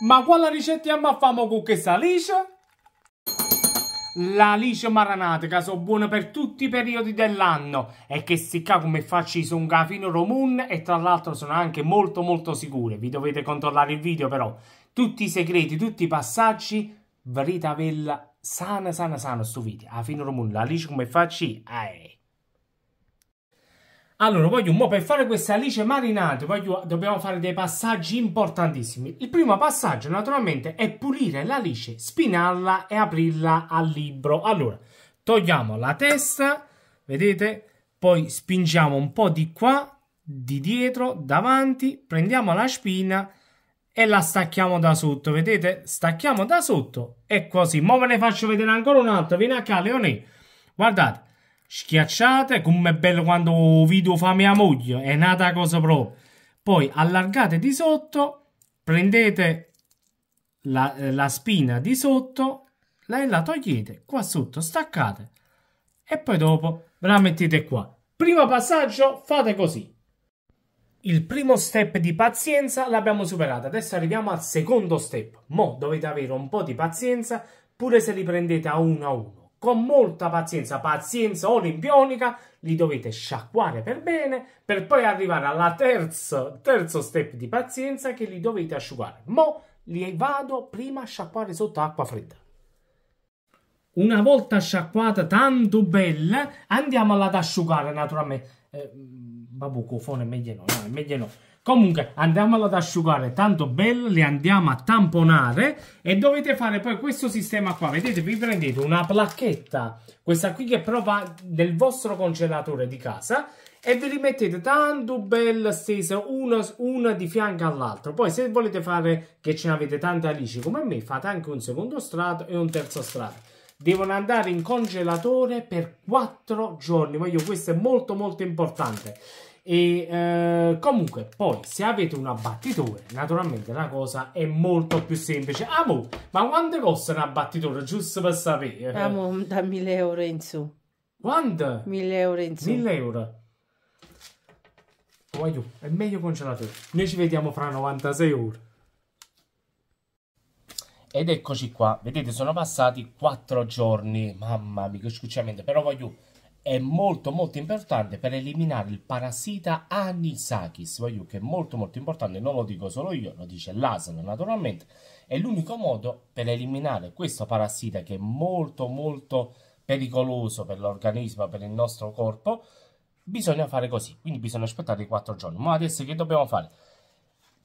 Ma quale ricetta famo con questa alice? L'alice maranate che sono buona per tutti i periodi dell'anno e che sticca come facci su un gafino romun e tra l'altro sono anche molto molto sicure. Vi dovete controllare il video però. Tutti i segreti, tutti i passaggi, verità vella sana sana sana su video. A fine romun, l'alice come facci, aeee. Eh. Allora, voglio un po' per fare questa alice marinata, voglio, dobbiamo fare dei passaggi importantissimi. Il primo passaggio, naturalmente, è pulire l'alice, spinarla e aprirla al libro. Allora, togliamo la testa, vedete? Poi spingiamo un po' di qua, di dietro, davanti, prendiamo la spina e la stacchiamo da sotto, vedete? Stacchiamo da sotto e così. Mo ve ne faccio vedere ancora un altro, vieni a qua, Leonè. Guardate, schiacciate come è bello quando video fa mia moglie è nata cosa proprio poi allargate di sotto prendete la, eh, la spina di sotto la, la togliete qua sotto staccate e poi dopo ve la mettete qua primo passaggio fate così il primo step di pazienza l'abbiamo superato adesso arriviamo al secondo step mo dovete avere un po' di pazienza pure se li prendete a uno a uno con molta pazienza, pazienza olimpionica, li dovete sciacquare per bene per poi arrivare al terza, terzo step di pazienza che li dovete asciugare. Mo li vado prima a sciacquare sotto acqua fredda una volta sciacquata tanto bella, andiamola ad asciugare naturalmente. Eh, mm, babbo, cofone, meglio no, no, meglio no. Comunque, andiamola ad asciugare tanto bella, le andiamo a tamponare e dovete fare poi questo sistema qua. Vedete, vi prendete una placchetta, questa qui che prova del vostro congelatore di casa e ve li mettete tanto bella stesa una, una di fianco all'altra. Poi se volete fare che ce ne avete tante alici come me, fate anche un secondo strato e un terzo strato devono andare in congelatore per 4 giorni. Voglio, questo è molto molto importante. E eh, comunque, poi, se avete un abbattitore, naturalmente la cosa è molto più semplice. Amo, ma quanto costa un abbattitore? Giusto per sapere. Amo, da 1000 euro in su. Quanto? 1000 euro in su. 1000 euro. Voglio, è meglio congelatore. Noi ci vediamo fra 96 ore. Ed eccoci qua, vedete sono passati 4 giorni, mamma mia che però voglio, è molto molto importante per eliminare il parassita Anisakis, voglio che è molto molto importante, non lo dico solo io, lo dice l'ASL naturalmente, è l'unico modo per eliminare questo parassita che è molto molto pericoloso per l'organismo, per il nostro corpo, bisogna fare così, quindi bisogna aspettare i 4 giorni. Ma adesso che dobbiamo fare?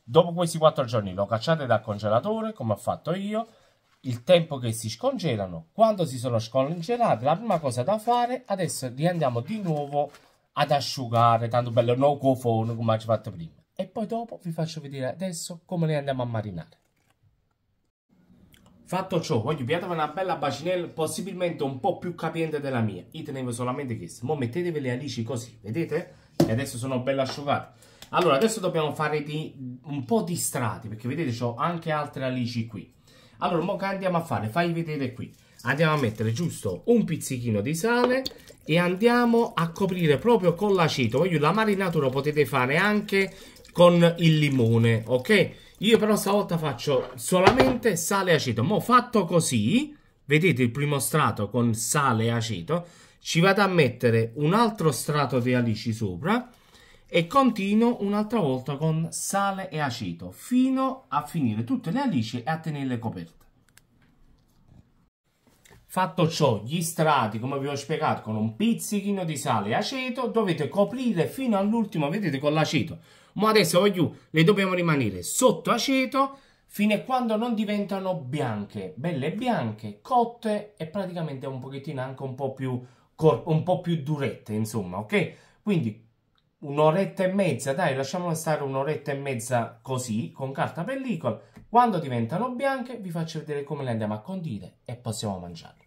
Dopo questi 4 giorni lo cacciate dal congelatore, come ho fatto io, il tempo che si scongelano. Quando si sono scongelati, la prima cosa da fare, adesso li andiamo di nuovo ad asciugare, tanto bello no cofone come ci fatto prima. E poi dopo vi faccio vedere adesso come li andiamo a marinare. Fatto ciò, voglio piattere una bella bacinella, possibilmente un po' più capiente della mia. Io tenevo solamente questo. Mo mettetevi le alici così, vedete? E adesso sono belle asciugate allora, adesso dobbiamo fare di, un po' di strati, perché vedete ho anche altre alici qui. Allora, mo che andiamo a fare? Fai vedere qui. Andiamo a mettere giusto un pizzichino di sale e andiamo a coprire proprio con l'aceto. Voglio la marinatura potete fare anche con il limone, ok? Io però stavolta faccio solamente sale e aceto. Mo fatto così, vedete il primo strato con sale e aceto, ci vado a mettere un altro strato di alici sopra e continuo un'altra volta con sale e aceto fino a finire tutte le alici e a tenerle coperte. Fatto ciò, gli strati, come vi ho spiegato, con un pizzichino di sale e aceto, dovete coprire fino all'ultimo, vedete, con l'aceto. Ma adesso, voglio, le dobbiamo rimanere sotto aceto fino a quando non diventano bianche, belle bianche, cotte e praticamente un pochettino anche un po' più, un po più durette, insomma, ok? Quindi un'oretta e mezza, dai, lasciamolo stare un'oretta e mezza così, con carta pellicola. Quando diventano bianche vi faccio vedere come le andiamo a condire e possiamo mangiarle.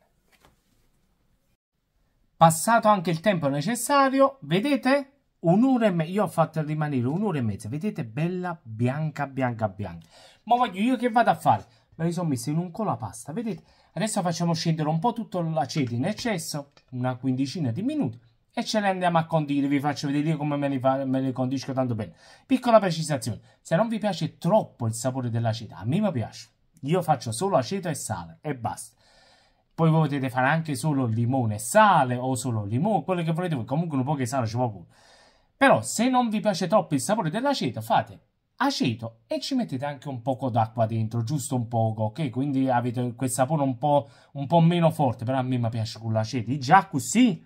Passato anche il tempo necessario, vedete? Un'ora e mezza, io ho fatto rimanere un'ora e mezza, vedete? Bella bianca, bianca, bianca. Ma voglio io che vado a fare? Me li sono messi in un colapasta, vedete? Adesso facciamo scendere un po' tutto l'aceto in eccesso, una quindicina di minuti e ce le andiamo a condire. Vi faccio vedere io come me li, fa, me li condisco tanto bene. Piccola precisazione: se non vi piace troppo il sapore dell'aceto, a me mi piace. Io faccio solo aceto e sale e basta. Poi potete fare anche solo limone e sale o solo limone, quello che volete voi. Comunque un po' di sale ci può pure. Però se non vi piace troppo il sapore dell'aceto, fate aceto e ci mettete anche un poco d'acqua dentro, giusto un poco, ok? Quindi avete quel sapore un po', un po meno forte, però a me mi piace con l'aceto. Già così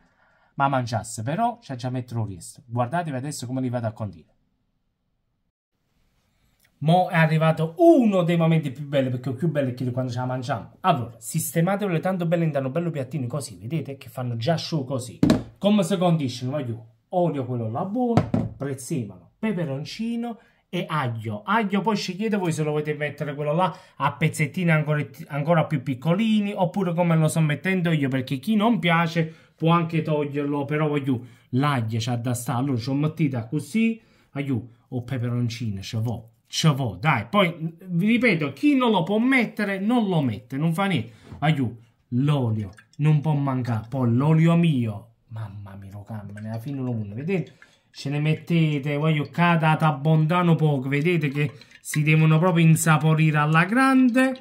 ma mangiasse però c'è già metto richiesto. Guardatevi adesso come li vado a condire. Mo è arrivato uno dei momenti più belli, perché più bello è che quando ce la mangiamo. Allora, sistematevele tanto belle in danno, bello piattini così, vedete? Che fanno già show così. Come si condiscono? Voglio olio quello là buono, prezzemolo, peperoncino e aglio. Aglio poi scegliete voi se lo volete mettere quello là a pezzettini ancora, ancora più piccolini, oppure come lo sto mettendo io, perché chi non piace può anche toglierlo, però voglio l'aglia c'ha da stare. Allora ho mattita così, aiù, ah, o peperoncino, ce vo, ce vo, dai. Poi, vi ripeto, chi non lo può mettere, non lo mette, non fa niente. Aiù, ah, l'olio, non può mancare. Poi l'olio mio, mamma mia, lo cambia, alla fine lo uno, vedete? Ce ne mettete, voglio cada abbondano poco, vedete che si devono proprio insaporire alla grande.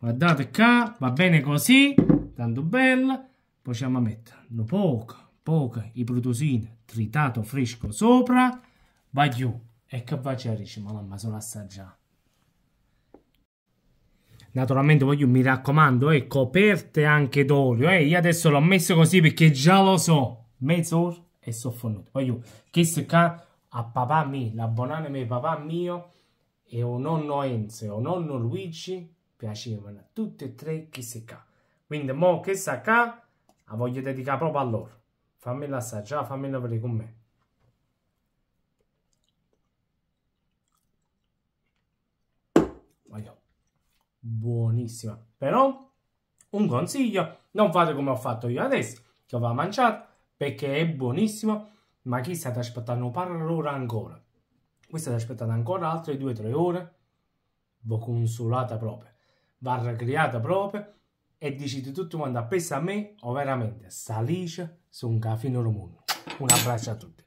Guardate qua, va bene così, tanto bella possiamo metterlo poco, poco, iprotosina, tritato fresco sopra, va giù. E che faccio c'è, dice, ma mamma, sono assaggiato. Naturalmente, voglio, mi raccomando, eh, coperte anche d'olio. Eh. Io adesso l'ho messo così perché già lo so. Mezz'ora e sono fornito. Voglio, questo qua a papà mio, l'abbonare mio papà mio e un nonno Enzo e un nonno Luigi piacevano tutti e tre queste qua. Quindi, mo che sa qua la voglio dedicare proprio a loro. Fammela assaggiare, fammela vedere con me. Voglio. Buonissima. Però, un consiglio, non fate come ho fatto io adesso, che ho mangiato, perché è buonissimo, ma chi state aspettando per ora ancora? Voi state aspettando ancora altre 2-3 ore? Voi consolata proprio, va ricreata proprio e decidi tu quanto pensa a me o veramente salisci su un caffè in Un abbraccio a tutti.